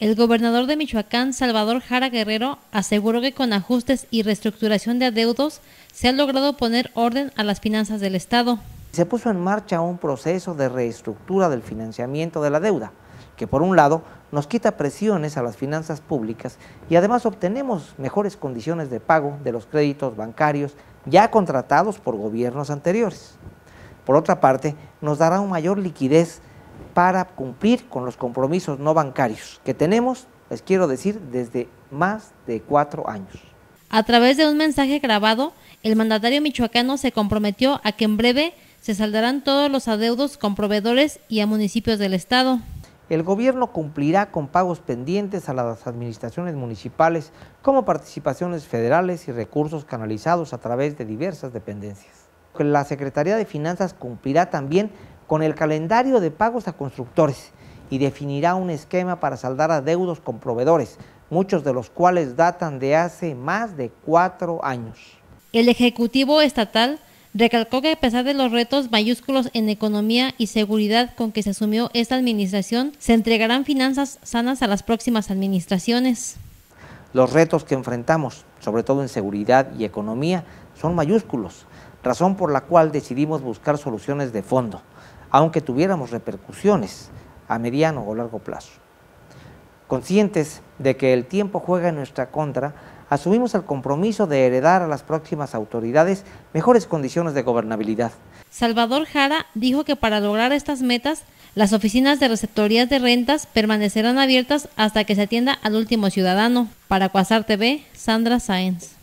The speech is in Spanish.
El gobernador de Michoacán, Salvador Jara Guerrero, aseguró que con ajustes y reestructuración de adeudos se ha logrado poner orden a las finanzas del Estado. Se puso en marcha un proceso de reestructura del financiamiento de la deuda, que por un lado nos quita presiones a las finanzas públicas y además obtenemos mejores condiciones de pago de los créditos bancarios ya contratados por gobiernos anteriores. Por otra parte, nos dará mayor liquidez para cumplir con los compromisos no bancarios que tenemos, les quiero decir, desde más de cuatro años. A través de un mensaje grabado, el mandatario michoacano se comprometió a que en breve se saldarán todos los adeudos con proveedores y a municipios del Estado. El gobierno cumplirá con pagos pendientes a las administraciones municipales como participaciones federales y recursos canalizados a través de diversas dependencias. La Secretaría de Finanzas cumplirá también con el calendario de pagos a constructores y definirá un esquema para saldar adeudos con proveedores, muchos de los cuales datan de hace más de cuatro años. El Ejecutivo Estatal recalcó que a pesar de los retos mayúsculos en economía y seguridad con que se asumió esta administración, se entregarán finanzas sanas a las próximas administraciones. Los retos que enfrentamos, sobre todo en seguridad y economía, son mayúsculos, razón por la cual decidimos buscar soluciones de fondo aunque tuviéramos repercusiones a mediano o largo plazo. Conscientes de que el tiempo juega en nuestra contra, asumimos el compromiso de heredar a las próximas autoridades mejores condiciones de gobernabilidad. Salvador Jara dijo que para lograr estas metas, las oficinas de receptorías de rentas permanecerán abiertas hasta que se atienda al último ciudadano. Para Cuasar TV, Sandra Sáenz.